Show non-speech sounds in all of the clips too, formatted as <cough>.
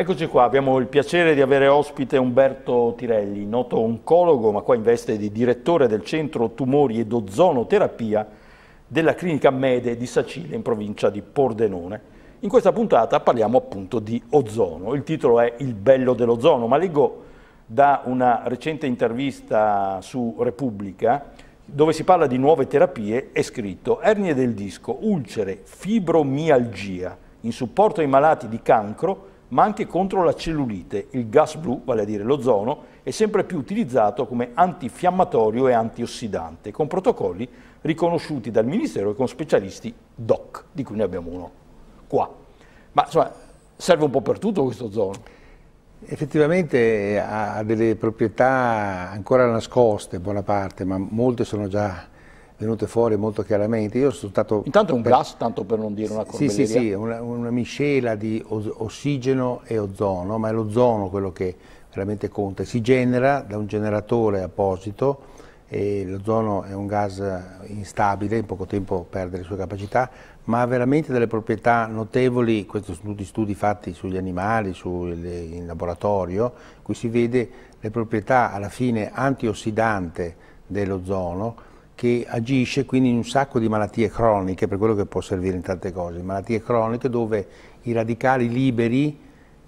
Eccoci qua, abbiamo il piacere di avere ospite Umberto Tirelli, noto oncologo, ma qua in veste di direttore del centro tumori ed ozonoterapia della clinica Mede di Sacile in provincia di Pordenone. In questa puntata parliamo appunto di ozono, il titolo è Il bello dell'ozono, ma leggo da una recente intervista su Repubblica dove si parla di nuove terapie è scritto ernie del disco, ulcere, fibromialgia, in supporto ai malati di cancro ma anche contro la cellulite. Il gas blu, vale a dire l'ozono, è sempre più utilizzato come antifiammatorio e antiossidante, con protocolli riconosciuti dal Ministero e con specialisti DOC, di cui ne abbiamo uno qua. Ma insomma, serve un po' per tutto questo ozono. Effettivamente eh, ha delle proprietà ancora nascoste, buona parte, ma molte sono già venute fuori molto chiaramente. Io sono stato Intanto è un per... gas, tanto per non dire una cosa. Sì, sì, sì, una, una miscela di ossigeno e ozono, ma è l'ozono quello che veramente conta. Si genera da un generatore apposito e l'ozono è un gas instabile, in poco tempo perde le sue capacità, ma ha veramente delle proprietà notevoli, questi sono tutti studi fatti sugli animali, sul, in laboratorio, in cui si vede le proprietà alla fine antiossidante dell'ozono, che agisce quindi in un sacco di malattie croniche, per quello che può servire in tante cose, malattie croniche dove i radicali liberi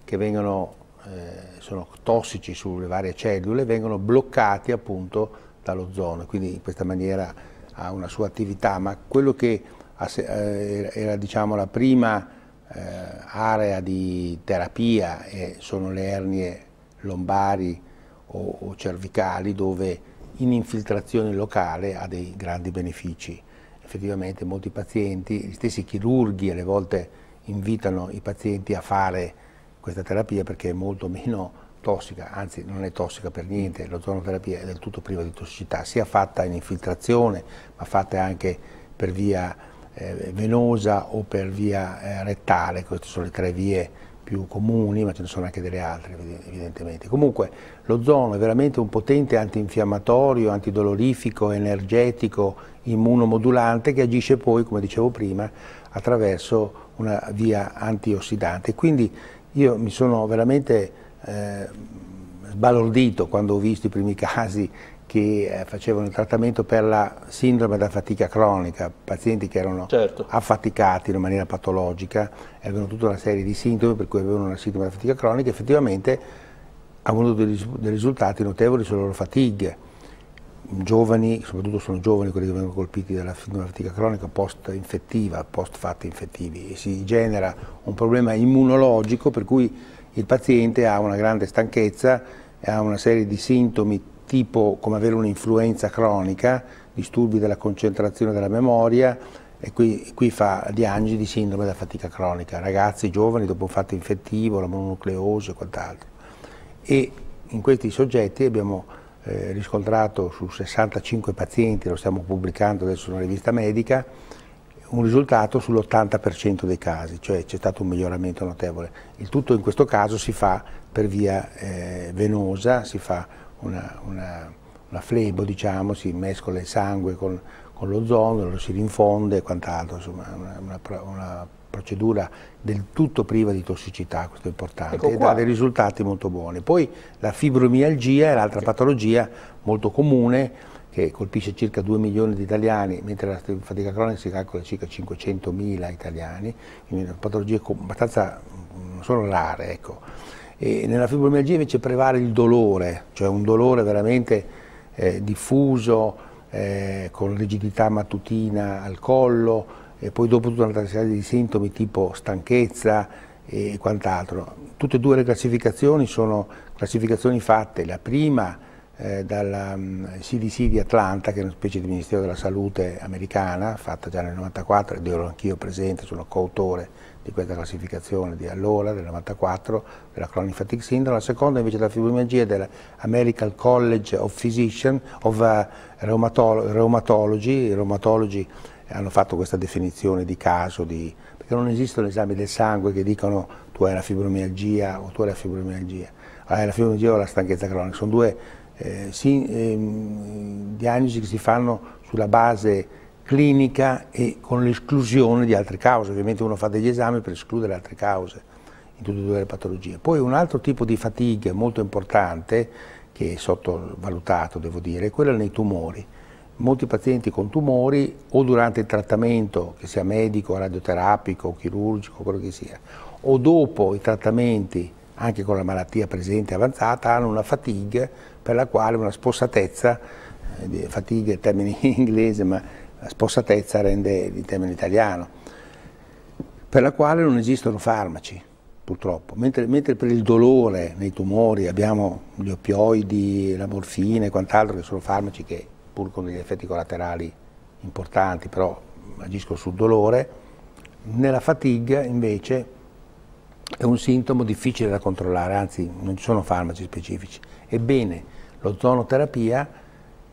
che vengono, eh, sono tossici sulle varie cellule vengono bloccati appunto dall'ozono, quindi in questa maniera ha una sua attività, ma quello che eh, era diciamo, la prima eh, area di terapia eh, sono le ernie lombari o, o cervicali dove in infiltrazione locale ha dei grandi benefici. Effettivamente molti pazienti, gli stessi chirurghi alle volte invitano i pazienti a fare questa terapia perché è molto meno tossica, anzi non è tossica per niente, l'ozonoterapia è del tutto priva di tossicità, sia fatta in infiltrazione ma fatta anche per via eh, venosa o per via eh, rettale, queste sono le tre vie più comuni, ma ce ne sono anche delle altre evidentemente. Comunque l'ozono è veramente un potente antinfiammatorio, antidolorifico, energetico, immunomodulante che agisce poi, come dicevo prima, attraverso una via antiossidante. Quindi io mi sono veramente eh, sbalordito quando ho visto i primi <laughs> casi che eh, facevano il trattamento per la sindrome da fatica cronica, pazienti che erano certo. affaticati in maniera patologica, avevano tutta una serie di sintomi per cui avevano una sindrome da fatica cronica, effettivamente hanno avuto dei risultati notevoli sulle loro fatiche. Giovani, soprattutto sono giovani quelli che vengono colpiti dalla sindrome da fatica cronica post-infettiva, post-fatti infettivi, e si genera un problema immunologico per cui il paziente ha una grande stanchezza, ha una serie di sintomi tipo come avere un'influenza cronica, disturbi della concentrazione della memoria e qui, qui fa diagnosi di sindrome da fatica cronica, ragazzi giovani dopo un fatto infettivo, la mononucleosi e quant'altro. E in questi soggetti abbiamo eh, riscontrato su 65 pazienti, lo stiamo pubblicando adesso in una rivista medica, un risultato sull'80% dei casi, cioè c'è stato un miglioramento notevole. Il tutto in questo caso si fa per via eh, venosa, si fa una, una, una flebo, diciamo, si mescola il sangue con, con l'ozono, lo si rinfonde e quant'altro, insomma, una, una, procedura del tutto priva di tossicità, questo è importante, ecco e dà dei risultati molto buoni. Poi la fibromialgia è l'altra okay. patologia molto comune che colpisce circa 2 milioni di italiani, mentre la fatica cronica si calcola circa 500 mila italiani, quindi patologie abbastanza, mm, sono rare, ecco. E nella fibromialgia invece prevale il dolore, cioè un dolore veramente eh, diffuso, eh, con rigidità mattutina al collo e poi dopo tutta una serie di sintomi tipo stanchezza e quant'altro. Tutte e due le classificazioni sono classificazioni fatte, la prima eh, dalla CDC mm, di Atlanta, che è una specie di Ministero della Salute americana, fatta già nel 94, ed ero anch'io presente, sono coautore di questa classificazione di allora, del 94, della Chronic Fatigue Syndrome, la seconda invece della fibromialgia è dell'American College of Physicians, of uh, eh, Rheumatology, i reumatologi hanno fatto questa definizione di caso, di, perché non esistono esami del sangue che dicono tu hai la fibromialgia o tu hai la fibromialgia, hai la fibromialgia o la stanchezza cronica, sono due eh, si, eh, diagnosi che si fanno sulla base clinica e con l'esclusione di altre cause, ovviamente uno fa degli esami per escludere altre cause in tutte e due le patologie. Poi un altro tipo di fatica molto importante, che è sottovalutato devo dire, è quella nei tumori. Molti pazienti con tumori o durante il trattamento, che sia medico, radioterapico, chirurgico, quello che sia, o dopo i trattamenti anche con la malattia presente avanzata, hanno una fatigue per la quale una spossatezza, eh, fatigue in termini <laughs> inglese, ma la spossatezza rende il termine italiano, per la quale non esistono farmaci purtroppo, mentre, mentre, per il dolore nei tumori abbiamo gli oppioidi, la morfina e quant'altro che sono farmaci che pur con degli effetti collaterali importanti però agiscono sul dolore, nella fatigue invece è un sintomo difficile da controllare, anzi non ci sono farmaci specifici. Ebbene, l'ozonoterapia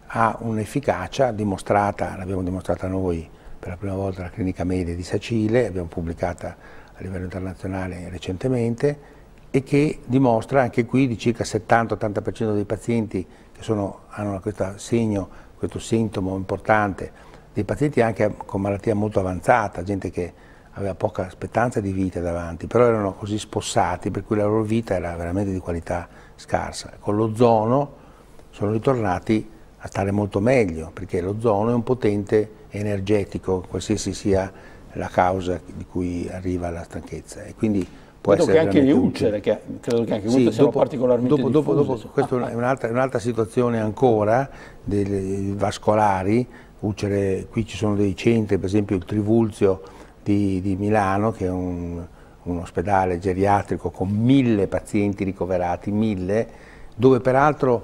ha un'efficacia dimostrata, l'abbiamo dimostrata noi per la prima volta alla clinica media di Sacile, l'abbiamo pubblicata a livello internazionale recentemente e che dimostra anche qui di circa 70-80% dei pazienti che sono, hanno questo segno, questo sintomo importante, dei pazienti anche con malattia molto avanzata, gente che aveva poca aspettanza di vita davanti, però erano così spossati per cui la loro vita era veramente di qualità scarsa. Con l'ozono sono ritornati a stare molto meglio, perché l'ozono è un potente energetico, qualsiasi sia la causa di cui arriva la stanchezza. E quindi può credo essere che anche le ulcere, che, credo che anche le sì, ulcere siano particolarmente dopo, dopo, dopo Questa è un'altra, un situazione ancora, dei vascolari, ulcere, qui ci sono dei centri, per esempio il Trivulzio, di, di Milano, che è un, un ospedale geriatrico con mille pazienti ricoverati, mille, dove peraltro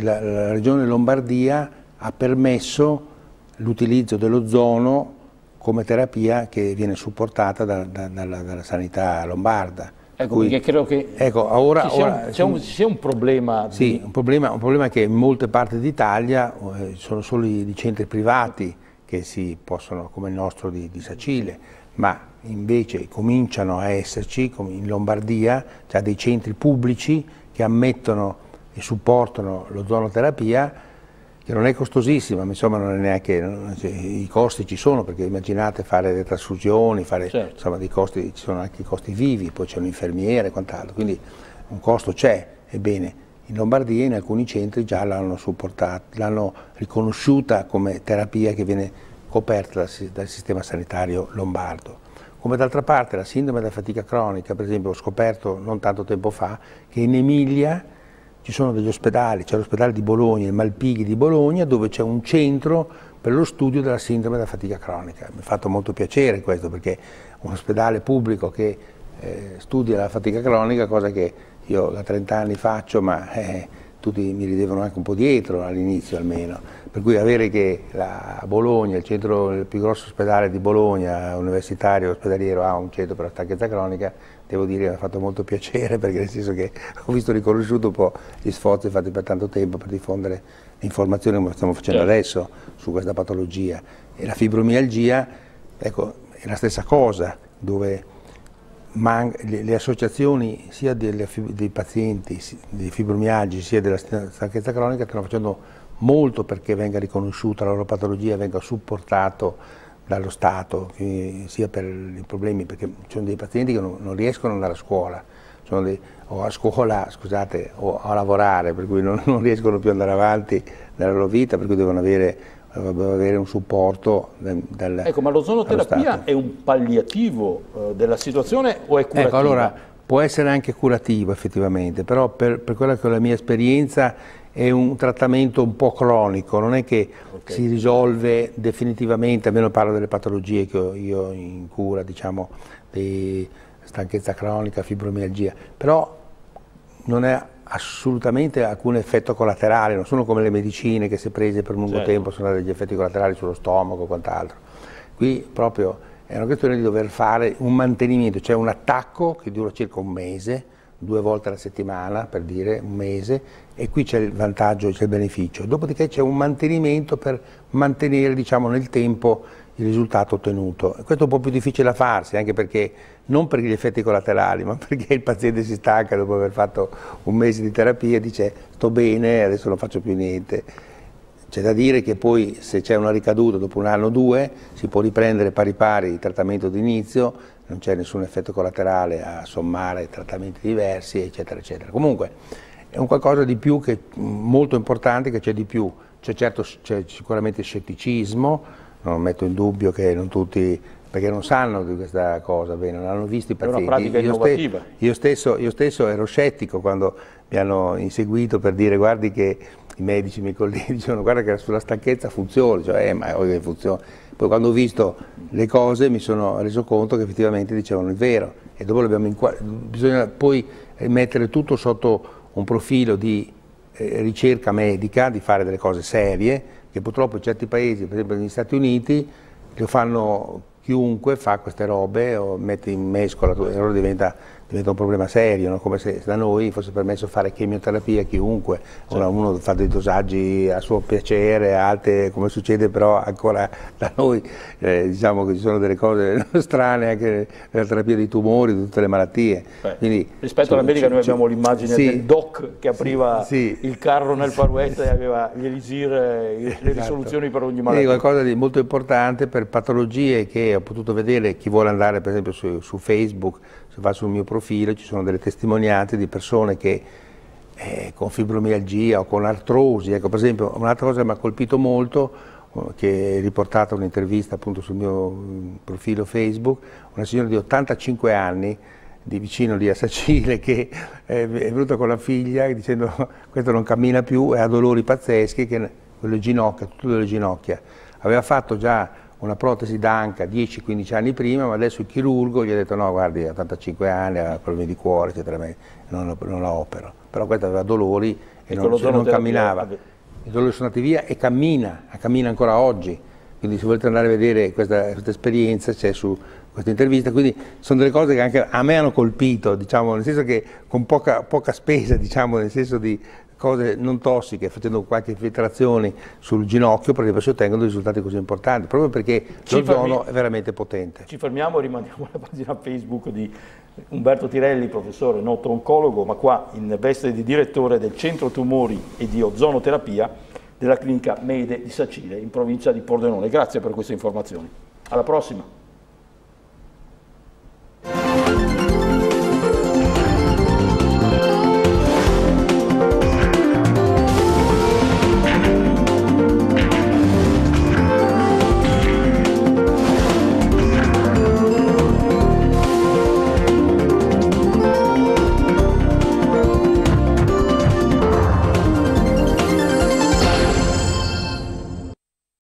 la, la regione Lombardia ha permesso l'utilizzo dell'ozono come terapia che viene supportata da, da, dalla, dalla, sanità lombarda. Ecco, Cui, credo che ecco, ora, ci, sia ora, un, un, ci sia un, problema. Sì, un, problema, un problema che in molte parti d'Italia eh, sono solo i centri privati che si possono, come il nostro di, di Sacile, ma invece cominciano a esserci, come in Lombardia, già dei centri pubblici che ammettono e supportano l'ozonoterapia, che non è costosissima, ma insomma non è neanche, non, cioè, i costi ci sono, perché immaginate fare le trasfusioni, fare, certo. insomma dei costi, ci sono anche i costi vivi, poi c'è un infermiere e quant'altro, quindi un costo c'è, ebbene in Lombardia in alcuni centri già l'hanno supportata, l'hanno riconosciuta come terapia che viene coperta dal sistema sanitario lombardo. Come d'altra parte la sindrome della fatica cronica, per esempio, ho scoperto non tanto tempo fa che in Emilia ci sono degli ospedali, c'è l'ospedale di Bologna, il Malpighi di Bologna, dove c'è un centro per lo studio della sindrome della fatica cronica. Mi ha fatto molto piacere questo perché un ospedale pubblico che eh, studia la fatica cronica, cosa che io da 30 anni faccio, ma eh, tutti mi ridevano anche un po' dietro all'inizio almeno. Per cui avere che la Bologna, il, centro, il più grosso ospedale di Bologna, universitario, ospedaliero, ha un centro per la stanchezza cronica, devo dire mi ha fatto molto piacere perché nel senso che <laughs> ho visto riconosciuto un po' gli sforzi fatti per tanto tempo per diffondere informazioni come stiamo facendo certo. adesso su questa patologia. E la fibromialgia, ecco, è la stessa cosa, dove ma le, associazioni sia delle, dei pazienti di fibromialgi sia della stanchezza cronica stanno facendo molto perché venga riconosciuta la loro patologia, venga supportato dallo Stato, sia per i problemi, perché ci sono dei pazienti che non, non riescono ad andare a scuola, dei, o a scuola, scusate, o a lavorare, per cui non, <laughs> non riescono più ad andare avanti nella loro vita, per cui devono avere dovrebbero avere un supporto del, del Ecco, ma l'ozonoterapia è un palliativo eh, della situazione o è curativa? Ecco, allora, può essere anche curativo effettivamente, però per, per quella che è la mia esperienza è un trattamento un po' cronico, non è che okay. si risolve definitivamente, almeno parlo delle patologie che ho io in cura, diciamo, di stanchezza cronica, fibromialgia, però non è assolutamente alcun effetto collaterale, non sono come le medicine che se prese per lungo certo. tempo sono degli effetti collaterali sullo stomaco o quant'altro. Qui proprio è una questione di dover fare un mantenimento, cioè un attacco che dura circa un mese, due volte alla settimana per dire un mese e qui c'è il vantaggio, c'è il beneficio. Dopodiché c'è un mantenimento per mantenere diciamo, nel tempo il risultato ottenuto. Questo è un po' più difficile da farsi, anche perché non per gli effetti collaterali, <laughs> ma perché il paziente si stanca dopo aver fatto un mese di terapia e dice sto bene, adesso non faccio più niente. C'è da dire che poi se c'è una ricaduta dopo un anno o due si può riprendere pari pari il trattamento d'inizio, non c'è nessun effetto collaterale a sommare trattamenti diversi, eccetera, eccetera. Comunque è un qualcosa di più che molto importante che c'è di più. C'è certo, sicuramente scetticismo, non metto in dubbio che non tutti perché non sanno di questa cosa, bene, non l'hanno visto i pazienti. È una pratica io innovativa. Stesso, io, stesso, io, stesso, ero scettico quando mi hanno inseguito per dire guardi che i medici, i miei colleghi dicevano guarda che sulla stanchezza funziona, cioè eh, ma che funziona. Poi quando ho visto le cose mi sono reso conto che effettivamente dicevano il vero e dopo bisogna poi mettere tutto sotto un profilo di eh, ricerca medica, di fare delle cose serie, che purtroppo in certi paesi, per esempio negli Stati Uniti, lo fanno chiunque fa queste robe o mette in mescola e allora diventa diventa un problema serio, no? come se da noi fosse permesso fare chemioterapia a chiunque, certo. uno fa dei dosaggi a suo piacere, altre come succede però ancora da noi, eh, diciamo che ci sono delle cose <laughs> strane anche nella terapia dei tumori, di tutte le malattie. Quindi, rispetto all'America noi abbiamo l'immagine sì, del doc che apriva sì, il carro nel far west sì, e <laughs> aveva gli elisir, le esatto. risoluzioni per ogni malattia. È qualcosa di molto importante per patologie che ho potuto vedere, chi vuole andare per esempio su, su Facebook, se va sul mio profilo, profilo ci sono delle testimonianze di persone che eh, con fibromialgia o con artrosi, ecco per esempio un'altra cosa che mi ha colpito molto eh, che è riportata un'intervista appunto sul mio mm, profilo Facebook, una signora di 85 anni di vicino lì a Sacile che eh, è venuta con la figlia dicendo <laughs> questo non cammina più e ha dolori pazzeschi che con le ginocchia, tutte le ginocchia. Aveva fatto già una protesi d'anca 10-15 anni prima, ma adesso il chirurgo gli ha detto no, guardi, ha 85 anni, ha problemi di cuore, eccetera, non, non la opero. Però questa aveva dolori e, ecco, e non, non, non camminava. I dolori sono andati via e cammina, cammina ancora oggi. Quindi se volete andare a vedere questa, questa esperienza c'è su questa intervista, quindi sono delle cose che anche a me hanno colpito, diciamo, nel senso che con poca, poca spesa, diciamo, nel senso di cose non tossiche, facendo qualche filtrazione sul ginocchio perché si ottengono risultati così importanti, proprio perché l'ozono è veramente potente. Ci fermiamo e rimandiamo alla pagina Facebook di Umberto Tirelli, professore, noto oncologo, ma qua in veste di direttore del Centro Tumori e di Ozonoterapia della clinica Mede di Sacile, in provincia di Pordenone. Grazie per queste informazioni. Alla prossima!